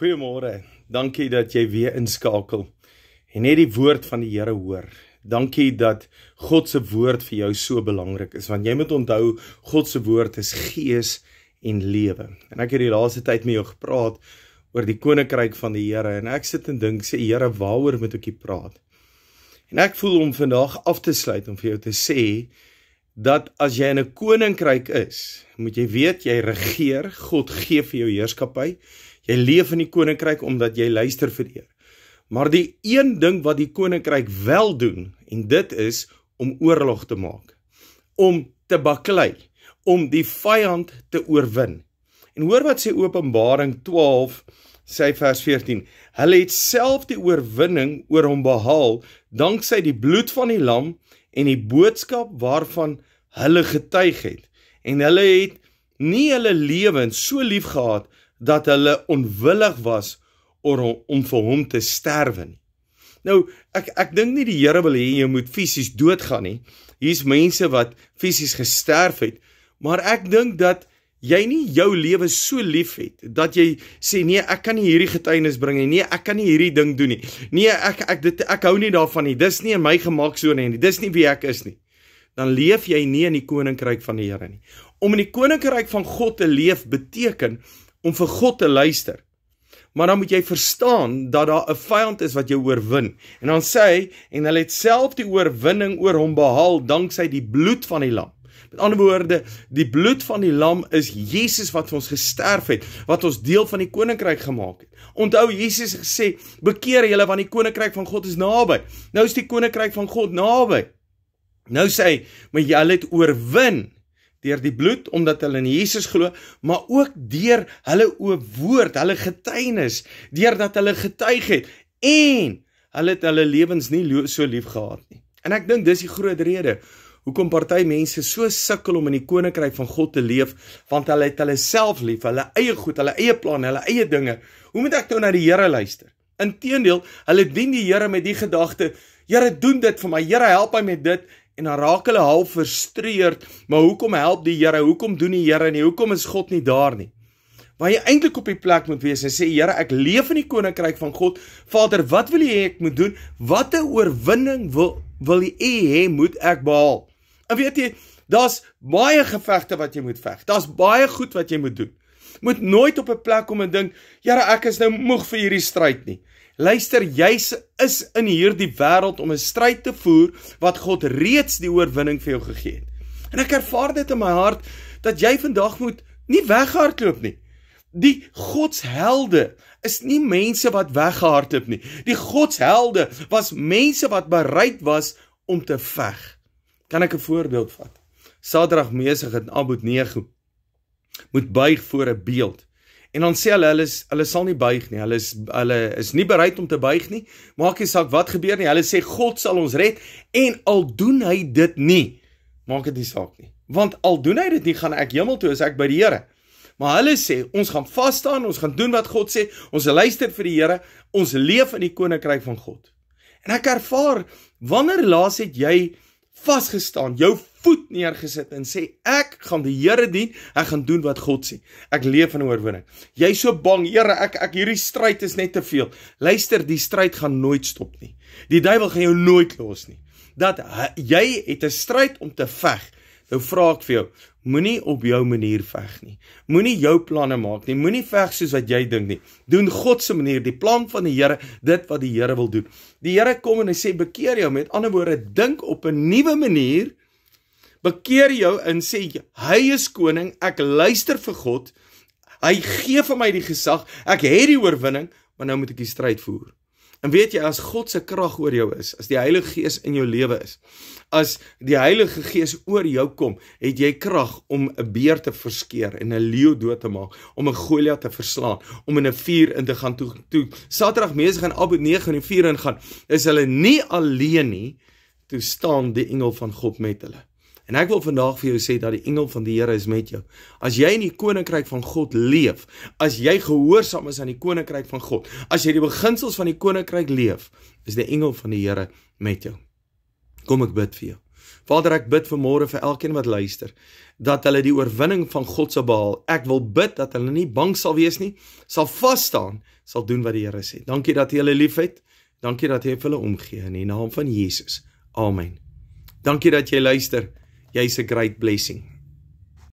Goeiemôre. Dankie dat jy weer inskakel en net die woord van die Here hoor. Dankie dat God se woord vir jou so belangrik is want jy moet onthou God se woord is gees en lewe. En ek het die laaste tyd met jou gepraat oor die koninkryk van die Here en ek sit en dink sê Here waaroor moet ek hier praat? En ek voel om vandag af te sluit om vir jou te sê dat as jy in 'n koninkryk is, moet jy weet jy regeer, God gee vir jou heerskappy. Jy leef in die koninkryk omdat jy luister vir die Here. Maar die een ding wat die koninkryk wel doen en dit is om oorlog te maak, om te baklei, om die vyand te oorwin. En hoor wat sê Openbaring 12 sê vers 14. Hulle het self die oorwinning oor hom behaal danksy die bloed van die lam en die boodskap waarvan hulle getuig het. En hulle het nie hulle lewens so liefgehad dat hulle onwillig was om om vir hom te sterwe nie. Nou, ek ek dink nie die Here wil hê jy moet fisies doodgaan nie. Hier's mense wat fisies gesterf het, maar ek dink dat jy nie jou lewe so lief het dat jy sê nee ek kan nie hierdie getuienis bring nie nee ek kan nie hierdie ding doen nie nee ek ek dit ek hou nie daarvan nie dis nie in my gemaak so nie dis nie wie ek is nie dan leef jy nie in die koninkryk van die Here nie om in die koninkryk van God te leef beteken om vir God te luister. Maar dan moet jy verstaan dat daar 'n vyand is wat jou oorwin. En dan sê hy en hulle het self die oorwinning oor hom behaal danksy die bloed van die lam. Met ander woorde, die bloed van die lam is Jesus wat vir ons gesterf het, wat ons deel van die koninkryk gemaak het. Onthou Jesus het gesê, "Bekeer julle want die koninkryk van God is naby." Nou is die koninkryk van God naby. Nou sê hy, "Maar julle het oorwin." deur die bloed omdat hulle in Jesus glo, maar ook deur hulle oop woord, hulle getuienis, deurdat hulle getuig het en hulle het hulle lewens nie so lief gehad nie. En ek dink dis die groot rede hoekom party mense so sukkel om in die koninkryk van God te leef, want hulle het hulle self lief, hulle eie goed, hulle eie planne, hulle eie dinge. Hoe moet ek nou na die Here luister? Inteendeel, hulle dien die Here met die gedagte Here doen dit vir my. Here help my met dit en dan raak hulle half frustreerd, maar hoekom help die Here? Hoekom doen die Here nie? Hoekom is God nie daar nie? Waar jy eintlik op die plek moet wees en sê Here, ek leef in die koninkryk van God. Vader, wat wil U hê ek moet doen? Watter oorwinning wil wil U hê moet ek behaal? En weet jy, daar's baie gevegte wat jy moet veg. Daar's baie goed wat jy moet doen moet nooit op 'n plek kom en dink, "Jare, nou, ek is nou moeg vir hierdie stryd nie." Luister, jy is in hierdie wêreld om 'n stryd te voer wat God reeds die oorwinning vir jou gegee het. En ek ervaar dit in my hart dat jy vandag moet nie weghardloop nie. Die godshelde is nie mense wat weggehardloop nie. Die godshelde was mense wat bereid was om te veg. Kan ek 'n voorbeeld vat? Sadrag Mesig in Abod 9 moet buig voor 'n beeld. En dan sê hulle hulle is, hulle sal nie buig nie. Hulle is hulle is nie bereid om te buig nie. Maak nie saak wat gebeur nie. Hulle sê God sal ons red en al doen hy dit nie, maak dit nie saak nie. Want al doen hy dit nie, gaan ek hemel toe as ek by die Here. Maar hulle sê ons gaan vas staan, ons gaan doen wat God sê. Ons luister vir die Here. Ons leef in die koninkryk van God. En ek ervaar wanneer laas het jy vasgestaan, jou voet neergesit en sê ek gaan die Here dien, ek gaan doen wat God sê. Ek leef in oorwinning. Jy's so bang, Here, ek ek hierdie stryd is net te veel. Luister, die stryd gaan nooit stop nie. Die duiwel gaan jou nooit los nie. Dat jy het 'n stryd om te veg. Nou vra ek vir jou, Moenie op jou manier veg nie. Moenie jou planne maak nie. Moenie veg soos wat jy dink nie. Doen God se manier, die plan van die Here, dit wat die Here wil doen. Die Here kom en hy sê bekeer jou. Met ander woorde, dink op 'n nuwe manier. Bekeer jou en sê hy is koning. Ek luister vir God. Hy gee vir my die gesag. Ek het die oorwinning, maar nou moet ek die stryd voer. En weet jy as God se krag oor jou is, as die Heilige Gees in jou lewe is, as die Heilige Gees oor jou kom, het jy krag om 'n beer te verskeer en 'n leeu dood te maak, om 'n Goliat te verslaan, om in 'n vuur in te gaan toe. toe. Saterdag mense gaan Abu 9 in die vuur ingaan. Is hulle nie alleen nie, toe staan die engel van God met hulle. En ek wil vandag vir jou sê dat die engel van die Here is met jou. As jy in die koninkryk van God leef, as jy gehoorsaam is aan die koninkryk van God, as jy die beginsels van die koninkryk leef, is die engel van die Here met jou. Kom ek bid vir jou. Vader, ek bid vanmôre vir elkeen wat luister dat hulle die oorwinning van God sal behaal. Ek wil bid dat hulle nie bang sal wees nie, sal vas staan, sal doen wat die Here sê. Dankie dat jy hulle liefhet. Dankie dat jy vir hulle omgee in die naam van Jesus. Amen. Dankie dat jy luister jy's 'n great blessing.